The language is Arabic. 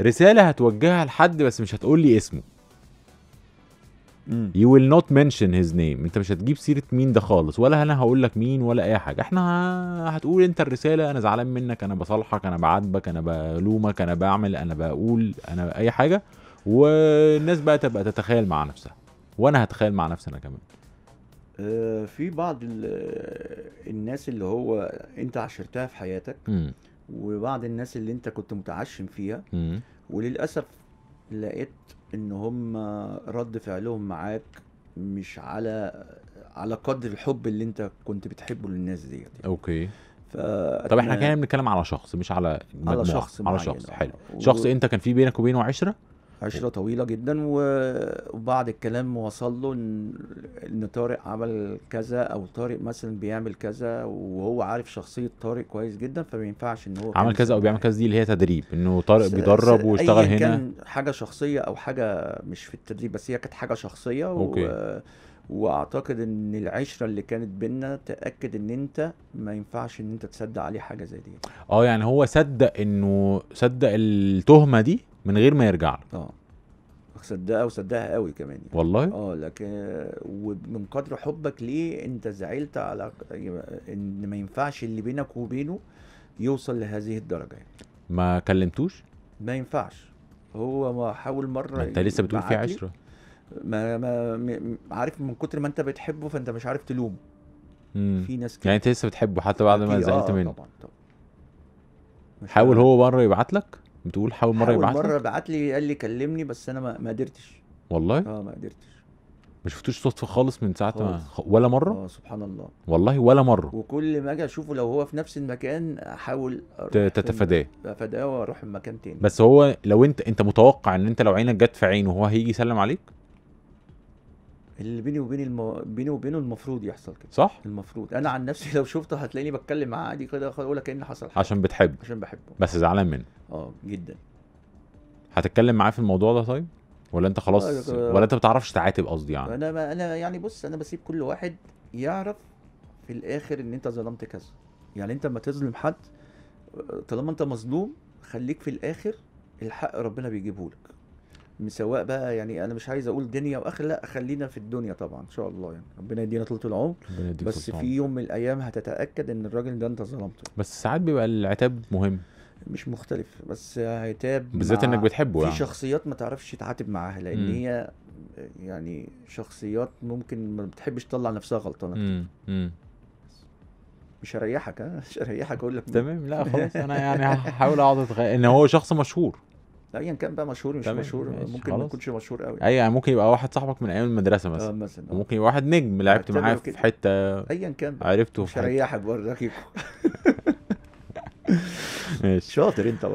رساله هتوجهها لحد بس مش هتقول لي اسمه يو ويل نوت mention هيز نيم انت مش هتجيب سيره مين ده خالص ولا انا هقول لك مين ولا اي حاجه احنا هتقول انت الرساله انا زعلان منك انا بصالحك انا بعاتبك انا بلومك انا بعمل انا بقول انا اي حاجه والناس بقى تبقى تتخيل مع نفسها وانا هتخيل مع نفسي انا كمان آه، في بعض الناس اللي هو انت عشرتها في حياتك وبعض الناس اللي انت كنت متعشم فيها وللاسف لقيت ان هم رد فعلهم معاك مش على على قدر الحب اللي انت كنت بتحبه للناس ديت يعني. اوكي اوكي طب احنا كنا بنتكلم على شخص مش على مجموعة. على شخص معين. على شخص حلو آه. شخص انت كان في بينك وبينه عشره عشره طويله جدا وبعد الكلام وصل له ان طارق عمل كذا او طارق مثلا بيعمل كذا وهو عارف شخصيه طارق كويس جدا فما ينفعش ان هو عمل كذا او بيعمل كذا دي اللي هي تدريب انه طارق بيدرب واشتغل هنا كان حاجه شخصيه او حاجه مش في التدريب بس هي كانت حاجه شخصيه أوكي. و... واعتقد ان العشره اللي كانت بينا تاكد ان انت ما ينفعش ان انت تصدق عليه حاجه زي دي اه يعني هو صدق انه صدق التهمه دي من غير ما يرجع له اه صدقها وصدقها قوي كمان يعني. والله اه لكن ومن قدر حبك ليه انت زعلت على ان ما ينفعش اللي بينك وبينه يوصل لهذه الدرجه يعني. ما كلمتوش ما ينفعش هو ما حاول مره ما انت لسه بتقول في عشره ما ما عارف من كتر ما انت بتحبه فانت مش عارف تلومه في ناس كده يعني انت لسه بتحبه حتى بعد ما زعلت آه منه طبعا طبعا حاول هو بره يبعت لك بتقول حاول مره يبعت مره بعت لي قال لي كلمني بس انا ما قدرتش والله اه ما قدرتش ما شفتوش صدفه خالص من ساعه ما ولا مره اه سبحان الله والله ولا مره وكل ما اجي اشوفه لو هو في نفس المكان احاول تتفاداه اتفاداه واروح المكان تاني بس هو لو انت انت متوقع ان انت لو عينك جت في عينه هو هيجي يسلم عليك اللي بيني وبين المو... بيني وبينه المفروض يحصل كده صح المفروض انا عن نفسي لو شفته هتلاقيني بتكلم معاه عادي كده اقول لك ان إيه حصل حاجه عشان بتحب عشان بحبه بس زعلان منه اه جدا هتتكلم معاه في الموضوع ده طيب ولا انت خلاص آه, آه، ولا انت ما بتعرفش تعاتب قصدي يعني انا ما... انا يعني بص انا بسيب كل واحد يعرف في الاخر ان انت ظلمت كذا يعني انت لما تظلم حد آه، طالما انت مظلوم خليك في الاخر الحق ربنا بيجيبه لك سواء بقى يعني انا مش عايز اقول دنيا واخر لا خلينا في الدنيا طبعا ان شاء الله يعني ربنا يدينا طول العمر بس في يوم من الايام هتتاكد ان الراجل ده انت ظلمته بس ساعات بيبقى العتاب مهم مش مختلف بس عتاب بالذات انك بتحبه في يعني. شخصيات ما تعرفش تعاتب معاها لان م. هي يعني شخصيات ممكن ما بتحبش تطلع نفسها غلطانه مش هريحك ها مش هريحك اقول لك تمام لا خلاص انا يعني هحاول اقعد اتخيل ان هو شخص مشهور ايا كان بقى مشهور مش مشهور ممكن ما يكونش مشهور قوي اي أيوة، يعني ممكن يبقى واحد صاحبك من ايام المدرسه مثلا آه مثلا آه. يبقى واحد نجم آه، لعبت معاه في حته ايا كان عرفته مش هريحك برضه ماشي شاطر انت برضه